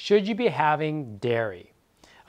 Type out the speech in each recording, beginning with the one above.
Should you be having dairy?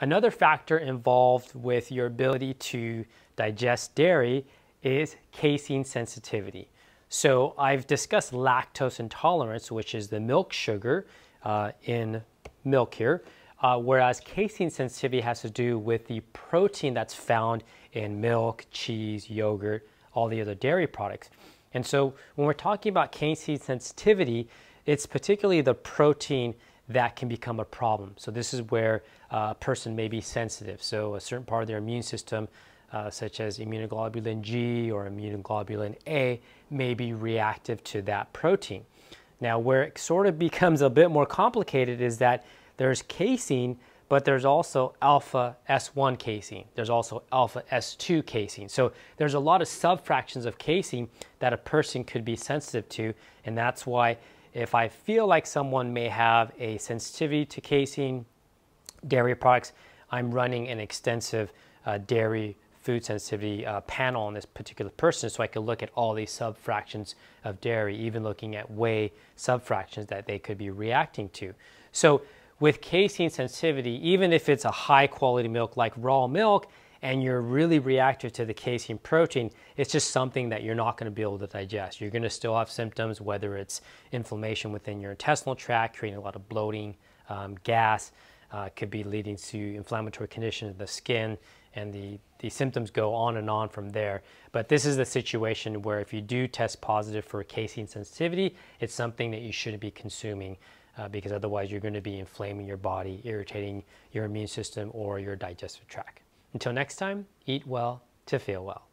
Another factor involved with your ability to digest dairy is casein sensitivity. So I've discussed lactose intolerance, which is the milk sugar uh, in milk here, uh, whereas casein sensitivity has to do with the protein that's found in milk, cheese, yogurt, all the other dairy products. And so when we're talking about casein sensitivity, it's particularly the protein that can become a problem. So this is where uh, a person may be sensitive. So a certain part of their immune system, uh, such as immunoglobulin G or immunoglobulin A, may be reactive to that protein. Now, where it sort of becomes a bit more complicated is that there's casein, but there's also alpha S1 casein. There's also alpha S2 casein. So there's a lot of subfractions of casein that a person could be sensitive to, and that's why if I feel like someone may have a sensitivity to casein, dairy products, I'm running an extensive uh, dairy food sensitivity uh, panel on this particular person so I can look at all these subfractions of dairy, even looking at whey subfractions that they could be reacting to. So with casein sensitivity, even if it's a high quality milk like raw milk, and you're really reactive to the casein protein, it's just something that you're not going to be able to digest. You're going to still have symptoms, whether it's inflammation within your intestinal tract, creating a lot of bloating, um, gas, uh, could be leading to inflammatory conditions of the skin, and the, the symptoms go on and on from there. But this is the situation where if you do test positive for casein sensitivity, it's something that you shouldn't be consuming. Uh, because otherwise you're going to be inflaming your body, irritating your immune system or your digestive tract. Until next time, eat well to feel well.